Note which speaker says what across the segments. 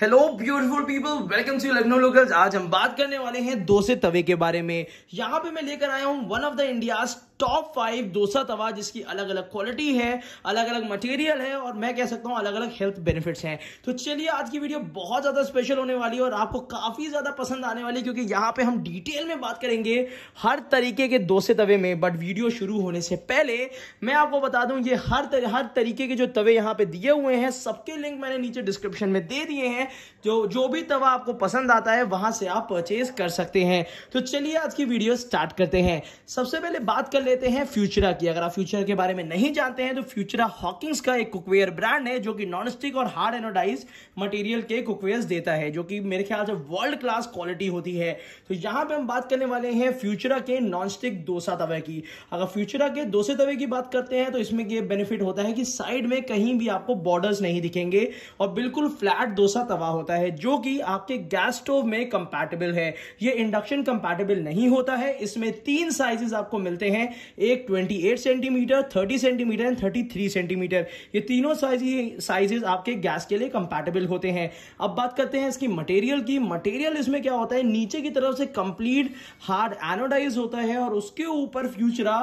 Speaker 1: hello beautiful people welcome to Lucknow locals आज हम बात करने वाले हैं डोसे तवे के बारे में यहाँ पे मैं लेकर आया हूँ one of the India top five dosa tawa जिसकी अलग अलग क्वालिटी है अलग अलग मटेरियल है और मैं कह सकता हूँ अलग अलग हेल्थ बेनिफिट्स हैं तो चलिए आज की वीडियो बहुत ज़्यादा स्पेशल होने वाली है और आपको काफ़ी ज़्यादा पसंद आने वाली क्योंकि यहाँ पे हम डिटेल में बात करेंगे हर तरीके के डोसे तवे में बट वीडियो शुरू होने से पहले मैं आपको बता दूँ ये हर तर, हर तरीके के जो तवे यहाँ पे दिए हुए हैं सबके लिंक मैंने नीचे डिस्क्रिप्शन में दे दिए हैं हैं जो जो भी तवा आपको पसंद आता है वहां से आप परचेज कर सकते हैं तो चलिए आज की वीडियो स्टार्ट करते हैं सबसे पहले बात कर लेते हैं फ्यूचरा की अगर आप फ्यूचरा के बारे में नहीं जानते हैं तो फ्यूचरा हॉकिंग्स का एक कुकवेयर ब्रांड है जो कि नॉन और हार्ड एनोडाइज मटेरियल के कुकवेयर देता है जो कि मेरे ख्याल से वर्ल्ड क्लास क्वालिटी होती है तो यहाँ पर हम बात करने वाले हैं फ्यूचरा के नॉन स्टिक डोसा तवे की अगर फ्यूचरा के डोसे तवे की बात करते हैं तो इसमें यह बेनिफिट होता है कि साइड में कहीं भी आपको बॉर्डर्स नहीं दिखेंगे और बिल्कुल फ्लैट डोसा तवा होता है जो कि आपके गैस स्टोव में कंपैटिबल है ये इंडक्शन कंपैटिबल नहीं होता है इसमें तीन साइजेस आपको मिलते हैं एक 28 सेंटीमीटर 30 सेंटीमीटर एंड 33 सेंटीमीटर ये तीनों साइजेस आपके गैस के लिए कंपैटिबल होते हैं अब बात करते हैं इसकी मटेरियल की मटेरियल इसमें क्या होता है नीचे की तरफ से कंप्लीट हार्ड एनोडाइज होता है और उसके ऊपर Futura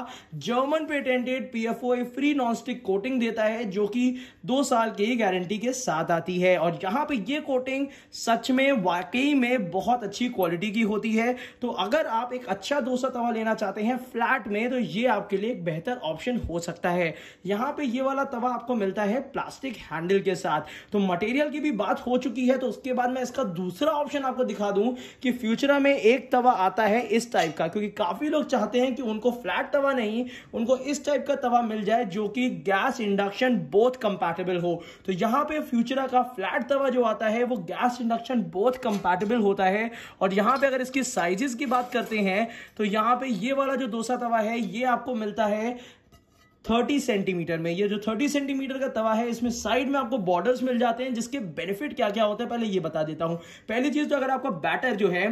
Speaker 1: German patented PFO free non coating देता है जो कि दो साल की गारंटी के साथ आती है और यहां पे ये कोटिंग सच में वाकई में बहुत अच्छी क्वालिटी की होती है तो अगर आप एक अच्छा दोसा तवा लेना चाहते हैं फ्लैट में तो ये आपके लिए एक बेहतर ऑप्शन हो सकता है यहाँ पे ये वाला तवा आपको मिलता है प्लास्टिक हैंडल के साथ तो मटेरियल की भी बात हो चुकी है तो उसके बाद मैं इसका दूसरा ऑप्शन आपको दिखा दूं कि फ्यूचर में एक तवा आता है इस टाइप का क्योंकि काफी लोग चाहते हैं कि उनको फ्लैट तवा नहीं उनको इस टाइप का तवा मिल जाए जो कि गैस इंडक्शन बोथ कंपैटिबल हो तो यहां पे फ्यूचरा का फ्लैट तवा जो आता होता है वो गैस इंडक्शन बहुत कंपैटिबल होता है और यहाँ पे अगर इसकी साइजेस की बात करते हैं तो यहाँ पे ये वाला जो दोसा तवा है ये आपको मिलता है 30 सेंटीमीटर में ये जो 30 सेंटीमीटर का तवा है इसमें साइड में आपको बॉर्डर्स मिल जाते हैं जिसके बेनिफिट क्या क्या होते हैं पहले ये बता देता हूं पहली चीज तो अगर आपका बैटर जो है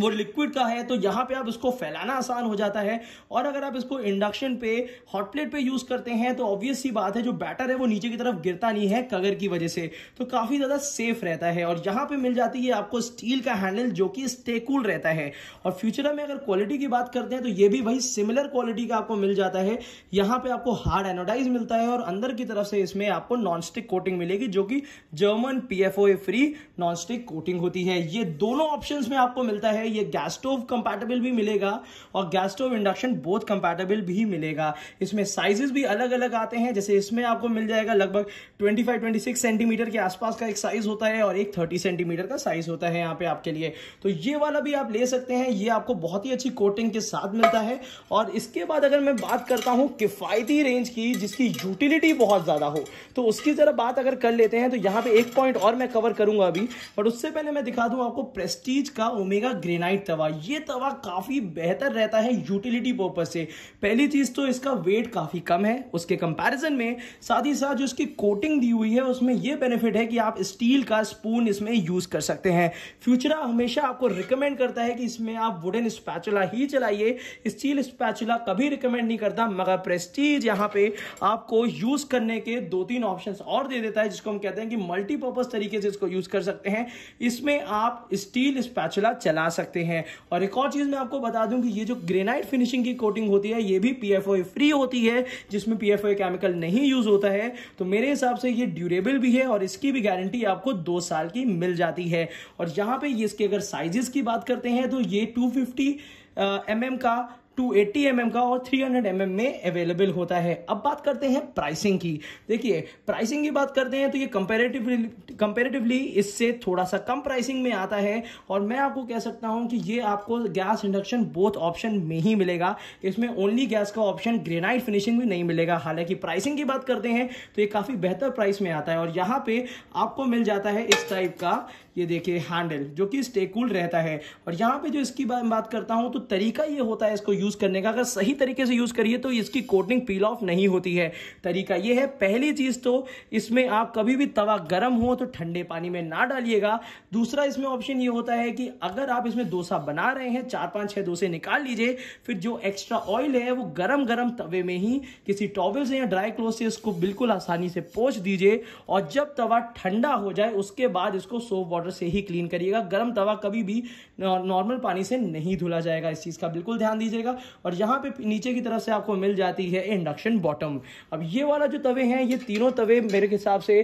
Speaker 1: वो लिक्विड का है तो यहाँ पे आप इसको फैलाना आसान हो जाता है और अगर आप इसको इंडक्शन पे हॉट प्लेट पे यूज करते हैं तो ऑब्वियस सी बात है जो बैटर है वो नीचे की तरफ गिरता नहीं है कगर की वजह से तो काफी ज्यादा सेफ रहता है और यहाँ पे मिल जाती है आपको स्टील का हैंडल जो कि स्टेकूल रहता है और फ्यूचर में अगर क्वालिटी की बात करते हैं तो ये भी वही सिमिलर क्वालिटी का आपको मिल जाता है यहाँ पे आपको हार्ड एनोडाइज मिलता है और अंदर की तरफ से इसमें आपको नॉनस्टिक कोटिंग मिलेगी जो कि German P free nonstick coating होती है ये दोनों ऑप्शन में आपको मिलता है है ये गैस स्टोव कंपैटिबल भी मिलेगा और gas stove induction both compatible भी मिलेगा इसमें साइजेस भी अलग अलग आते हैं जैसे इसमें आपको मिल जाएगा लगभग 25 26 सेंटीमीटर के आसपास का एक साइज होता है और एक 30 सेंटीमीटर का साइज होता है यहाँ पे आपके लिए तो ये वाला भी आप ले सकते हैं ये आपको बहुत ही अच्छी कोटिंग के साथ मिलता है और इसके बाद अगर मैं बात करता हूँ किफ़ायती रेंज की जिसकी यूटिलिटी बहुत ज़्यादा हो तो उसकी ज़रा बात अगर कर लेते हैं तो यहाँ पे एक पॉइंट और मैं कवर करूंगा अभी बट उससे पहले मैं दिखा दूं आपको प्रेस्टीज का ओमेगा ग्रेनाइट तवा ये तवा काफ़ी बेहतर रहता है यूटिलिटी पर्पज से पहली चीज़ तो इसका वेट काफ़ी कम है उसके कंपैरिजन में साथ ही साथ जो इसकी कोटिंग दी हुई है उसमें यह बेनिफिट है कि आप स्टील का स्पून इसमें यूज़ कर सकते हैं फ्यूचरा हमेशा आपको रिकमेंड करता है कि इसमें आप वुडन स्पैचुला ही चलाइए स्टील स्पैचुला कभी रिकमेंड नहीं करता मगर प्रेस्टीज यहाँ पे आपको यूज़ करने के दो तीन ऑप्शन और दे देता है जिसको हम कहते हैं कि मल्टीपर्पज तरीके से इसको यूज़ कर सकते हैं इसमें आप स्टील स्पैचुला चला सकते सकते हैं और एक और चीज़ मैं आपको बता दूं कि ये जो ग्रेनाइट फिनिशिंग की कोटिंग होती है ये भी पी फ्री होती है जिसमें पी केमिकल नहीं यूज होता है तो मेरे हिसाब से ये ड्यूरेबल भी है और इसकी भी गारंटी आपको दो साल की मिल जाती है और यहाँ पर इसके अगर साइजेस की बात करते हैं तो ये two fifty M uh, mm का 280 mm का और 300 mm में अवेलेबल होता है अब बात करते हैं प्राइसिंग की देखिए प्राइसिंग की बात करते हैं तो ये कंपेरेटिवली कंपेरेटिवली इससे थोड़ा सा कम प्राइसिंग में आता है और मैं आपको कह सकता हूँ कि ये आपको गैस इंडक्शन बोथ ऑप्शन में ही मिलेगा इसमें ओनली गैस का ऑप्शन ग्रेनाइट फिनिशिंग में नहीं मिलेगा हालांकि प्राइसिंग की बात करते हैं तो ये काफ़ी बेहतर प्राइस में आता है और यहाँ पे आपको मिल जाता है इस टाइप का ये देखिए हैंडल जो कि स्टेकूल रहता है और यहाँ पे जो इसकी बात करता हूँ तो तरीका ये होता है इसको यूज़ करने का अगर सही तरीके से यूज़ करिए तो इसकी कोटिंग पील ऑफ नहीं होती है तरीका ये है पहली चीज़ तो इसमें आप कभी भी तवा गर्म हो तो ठंडे पानी में ना डालिएगा दूसरा इसमें ऑप्शन ये होता है कि अगर आप इसमें डोसा बना रहे हैं चार पाँच छः डोसे निकाल लीजिए फिर जो एक्स्ट्रा ऑयल है वो गर्म गर्म तवे में ही किसी टॉवल से या ड्राई क्लोथ से इसको बिल्कुल आसानी से पोछ दीजिए और जब तवा ठंडा हो जाए उसके बाद इसको सोप वाटर वाटर से ही क्लीन करिएगा गर्म तवा कभी भी नॉर्मल पानी से नहीं धुला जाएगा इस चीज़ का बिल्कुल ध्यान दीजिएगा और यहाँ पे नीचे की तरफ से आपको मिल जाती है इंडक्शन बॉटम अब ये वाला जो तवे हैं ये तीनों तवे मेरे हिसाब से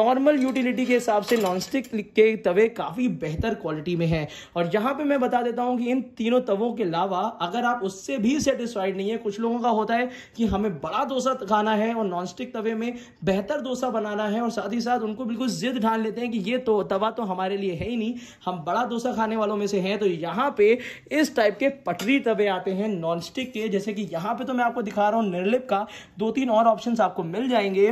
Speaker 1: नॉर्मल यूटिलिटी के हिसाब से नॉनस्टिक के तवे काफ़ी बेहतर क्वालिटी में हैं और यहाँ पर मैं बता देता हूँ कि इन तीनों तवों के अलावा अगर आप उससे भी सेटिस्फाइड नहीं है कुछ लोगों का होता है कि हमें बड़ा डोसा खाना है और नॉनस्टिक तवे में बेहतर डोसा बनाना है और साथ ही साथ उनको बिल्कुल जिद ढाल लेते हैं कि ये तो तवा खुदा तो हमारे लिए है ही नहीं हम बड़ा डोसा खाने वालों में से हैं तो यहाँ पे इस टाइप के पटरी तवे आते हैं नॉनस्टिक के जैसे कि यहाँ पे तो मैं आपको दिखा रहा हूँ निर्लिप का दो तीन और ऑप्शन आपको मिल जाएंगे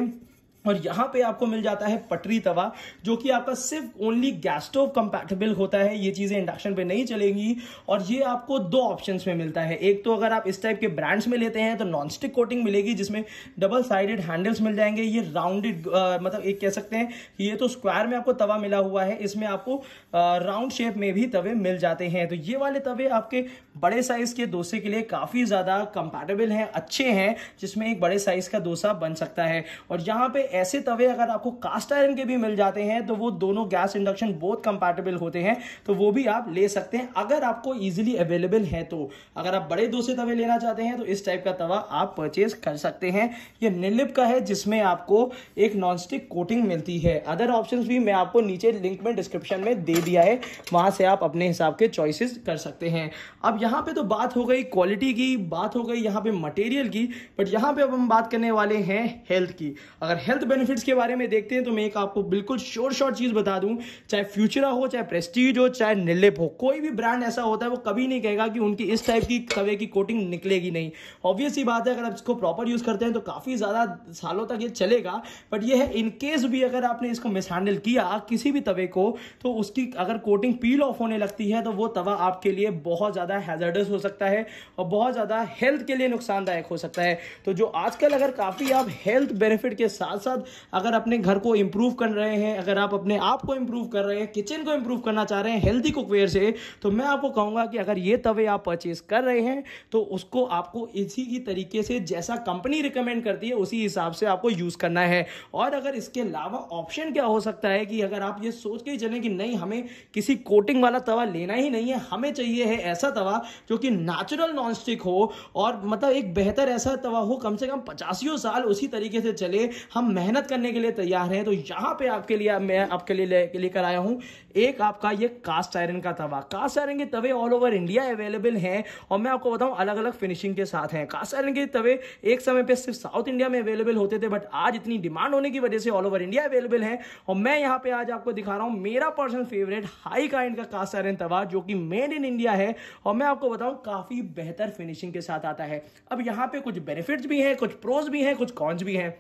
Speaker 1: और यहां पे आपको मिल जाता है पटरी तवा जो कि आपका सिर्फ ओनली गैस स्टोव कंपैटिबल होता है ये चीजें इंडक्शन पे नहीं चलेंगी और ये आपको दो ऑप्शंस में मिलता है एक तो अगर आप इस टाइप के ब्रांड्स में लेते हैं तो नॉनस्टिक कोटिंग मिलेगी जिसमें डबल साइडेड हैंडल्स मिल जाएंगे ये राउंडेड मतलब एक कह सकते हैं ये तो स्क्वायर में आपको तवा मिला हुआ है इसमें आपको राउंड शेप में भी तवे मिल जाते हैं तो ये वाले तवे आपके बड़े साइज के डोसे के लिए काफी ज्यादा कंपैटिबल हैं अच्छे हैं जिसमें एक बड़े साइज का डोसा बन सकता है और यहाँ पे ऐसे तवे अगर आपको कास्ट आयरन के भी मिल जाते हैं तो वो दोनों गैस इंडक्शन बहुत कंपैटिबल होते हैं तो वो भी आप ले सकते हैं अगर आपको इजीली अवेलेबल है तो अगर आप बड़े दो से तवे लेना चाहते हैं तो इस टाइप का तवा आप परचेज कर सकते हैं ये निलिप का है जिसमें आपको एक नॉनस्टिक कोटिंग मिलती है अदर ऑप्शन भी मैं आपको नीचे लिंक में डिस्क्रिप्शन में दे दिया है वहां से आप अपने हिसाब के चॉइसिस कर सकते हैं अब यहाँ पे तो बात हो गई क्वालिटी की बात हो गई यहाँ पे मटेरियल की बट यहाँ पे अब हम बात करने वाले हैं हेल्थ की अगर हेल्थ हेल्थ बेनिफिट्स के बारे में देखते हैं तो मैं एक आपको बिल्कुल शोर शॉर्ट चीज बता दूं चाहे फ्यूचरा हो चाहे प्रेस्टीज हो चाहे निलिप हो कोई भी ब्रांड ऐसा होता है वो कभी नहीं कहेगा कि उनकी इस टाइप की तवे की कोटिंग निकलेगी नहीं ऑब्वियस ही बात है अगर आप इसको प्रॉपर यूज करते हैं तो काफी ज्यादा सालों तक ये चलेगा बट ये है इनकेस भी अगर आपने इसको मिसहैंडल किया किसी भी तवे को तो उसकी अगर कोटिंग पील ऑफ होने लगती है तो वो तवा आपके लिए बहुत ज्यादा हैजर्डस हो सकता है और बहुत ज्यादा हेल्थ के लिए नुकसानदायक हो सकता है तो जो आजकल अगर काफी आप हेल्थ बेनिफिट के साथ साथ अगर अपने घर को इम्प्रूव कर रहे हैं अगर आप अपने आप को इम्प्रूव कर रहे हैं किचन को इम्प्रूव करना चाह रहे हैं हेल्दी कुकवेयर से तो मैं आपको कहूँगा कि अगर ये तवे आप परचेज कर रहे हैं तो उसको आपको इसी की तरीके से जैसा कंपनी रिकमेंड करती है उसी हिसाब से आपको यूज़ करना है और अगर इसके अलावा ऑप्शन क्या हो सकता है कि अगर आप ये सोच के चलें कि नहीं हमें किसी कोटिंग वाला तवा लेना ही नहीं है हमें चाहिए है ऐसा तवा जो कि नेचुरल नॉनस्टिक हो और मतलब एक बेहतर ऐसा तवा हो कम से कम पचासियों साल उसी तरीके से चले हम मेहनत करने के लिए तैयार हैं तो यहाँ पे आपके लिए मैं आपके लिए लेकर आया हूँ एक आपका ये कास्ट आयरन का तवा कास्ट आयरन के तवे ऑल ओवर इंडिया अवेलेबल हैं और मैं आपको बताऊँ अलग अलग फिनिशिंग के साथ हैं कास्ट आयरन के तवे एक समय पर सिर्फ साउथ इंडिया में अवेलेबल होते थे बट आज इतनी डिमांड होने की वजह से ऑल ओवर इंडिया अवेलेबल है और मैं यहाँ पे आज आपको दिखा रहा हूँ मेरा पर्सनल फेवरेट हाई काइंड का कास्ट आयरन तवा जो कि मेड इन इंडिया है और मैं आपको बताऊँ काफ़ी बेहतर फिनिशिंग के साथ आता है अब यहाँ पे कुछ बेनिफिट्स भी हैं कुछ प्रोज भी हैं कुछ कॉन्स भी हैं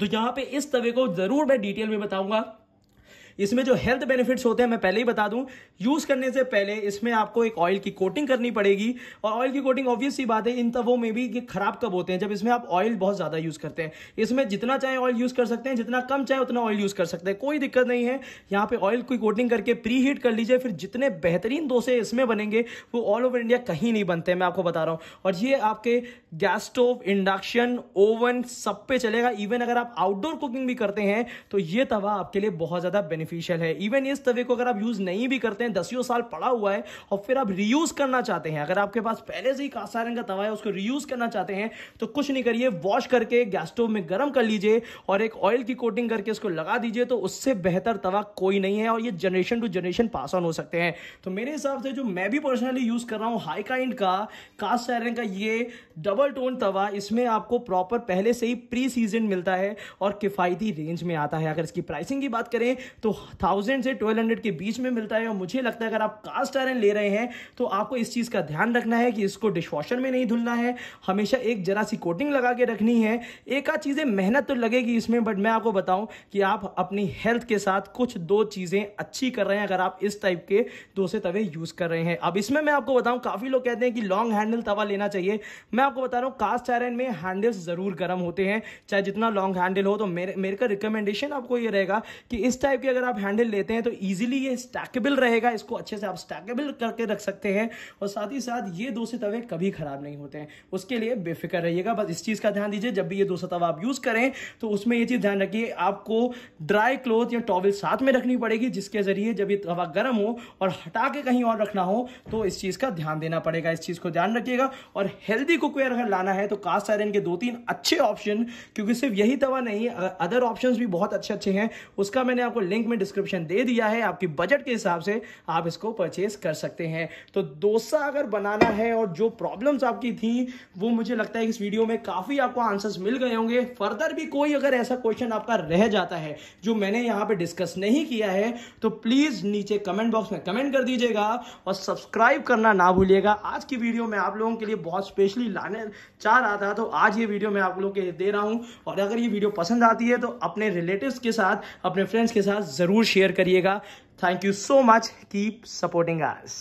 Speaker 1: तो यहां पे इस तवे को जरूर मैं डिटेल में बताऊंगा इसमें जो हेल्थ बेनिफिट्स होते हैं मैं पहले ही बता दूं यूज करने से पहले इसमें आपको एक ऑयल की कोटिंग करनी पड़ेगी और ऑयल की कोटिंग ऑब्वियस सी बात है इन तवों में भी ये खराब कब होते हैं जब इसमें आप ऑयल बहुत ज्यादा यूज करते हैं इसमें जितना चाहे ऑयल यूज कर सकते हैं जितना कम चाहे उतना ऑयल यूज कर सकते हैं कोई दिक्कत नहीं है यहाँ पे ऑयल की कोटिंग करके प्री हीट कर लीजिए फिर जितने बेहतरीन डोसे इसमें बनेंगे वो ऑल ओवर इंडिया कहीं नहीं बनते मैं आपको बता रहा हूँ और ये आपके गैस स्टोव इंडक्शन ओवन सब पे चलेगा इवन अगर आप आउटडोर कुकिंग भी करते हैं तो ये तवा आपके लिए बहुत ज्यादा बेनिफिट बेनिफिशियल है इवन इस तवे को अगर आप यूज़ नहीं भी करते हैं दसियों साल पड़ा हुआ है और फिर आप रीयूज़ करना चाहते हैं अगर आपके पास पहले से ही कासा रंग का तवा है उसको रीयूज़ करना चाहते हैं तो कुछ नहीं करिए वॉश करके गैस स्टोव में गर्म कर लीजिए और एक ऑयल की कोटिंग करके इसको लगा दीजिए तो उससे बेहतर तवा कोई नहीं है और ये generation to generation pass on हो सकते हैं तो मेरे हिसाब से जो मैं भी पर्सनली यूज़ कर रहा हूँ हाई काइंड का कास्ट आयरन का ये डबल टोन तवा इसमें आपको प्रॉपर पहले से ही प्री सीजन मिलता है और किफ़ायती रेंज में आता है अगर इसकी प्राइसिंग की बात करें तो थाउजेंड से ट्वेल्व हंड्रेड के बीच में मिलता है और मुझे लगता है अगर आप कास्ट आयरन ले रहे हैं तो आपको इस चीज़ का ध्यान रखना है कि इसको डिशवॉशर में नहीं धुलना है हमेशा एक जरा सी कोटिंग लगा के रखनी है एक आध चीज़ें मेहनत तो लगेगी इसमें बट मैं आपको बताऊं कि आप अपनी हेल्थ के साथ कुछ दो चीज़ें अच्छी कर रहे हैं अगर आप इस टाइप के दो से तवे यूज़ कर रहे हैं अब इसमें मैं आपको बताऊं काफ़ी लोग कहते हैं कि लॉन्ग हैंडल तवा लेना चाहिए मैं आपको बता रहा हूँ कास्ट आयरन में हैंडल्स ज़रूर गर्म होते हैं चाहे जितना लॉन्ग हैंडल हो तो मेरे मेरे का रिकमेंडेशन आपको ये रहेगा कि इस टाइप के अगर आप हैंडल लेते हैं तो ईजिली ये स्टैकेबल रहेगा इसको अच्छे से आप स्टैकेबल करके रख सकते हैं और साथ ही साथ ये दो से तवे कभी खराब नहीं होते हैं उसके लिए बेफिक्र रहिएगा बस इस चीज़ का ध्यान दीजिए जब भी ये से तवा आप यूज़ करें तो उसमें ये चीज़ ध्यान रखिए आपको ड्राई क्लोथ या टॉवल साथ में रखनी पड़ेगी जिसके ज़रिए जब ये तवा गर्म हो और हटा के कहीं और रखना हो तो इस चीज़ का ध्यान देना पड़ेगा इस चीज़ को ध्यान रखिएगा और हेल्दी कुकवेयर अगर लाना है तो कास्ट आयरन के दो तीन अच्छे ऑप्शन क्योंकि सिर्फ यही तवा नहीं अदर ऑप्शन भी बहुत अच्छे अच्छे हैं उसका मैंने आपको लिंक में डिस्क्रिप्शन दे दिया है आपकी बजट के हिसाब से आप इसको परचेज कर सकते हैं तो डोसा अगर बनाना है और जो प्रॉब्लम्स आपकी थी वो मुझे लगता है इस वीडियो में काफ़ी आपको आंसर्स मिल गए होंगे फर्दर भी कोई अगर ऐसा क्वेश्चन आपका रह जाता है जो मैंने यहाँ पे डिस्कस नहीं किया है तो प्लीज़ नीचे कमेंट बॉक्स में कमेंट कर दीजिएगा और सब्सक्राइब करना ना भूलिएगा आज की वीडियो में आप लोगों के लिए बहुत स्पेशली लाने चाह रहा था तो आज ये वीडियो मैं आप लोगों के दे रहा हूँ और अगर ये वीडियो पसंद आती है तो अपने रिलेटिव्स के साथ अपने फ्रेंड्स के साथ ज़रूर शेयर करिएगा thank you so much keep supporting us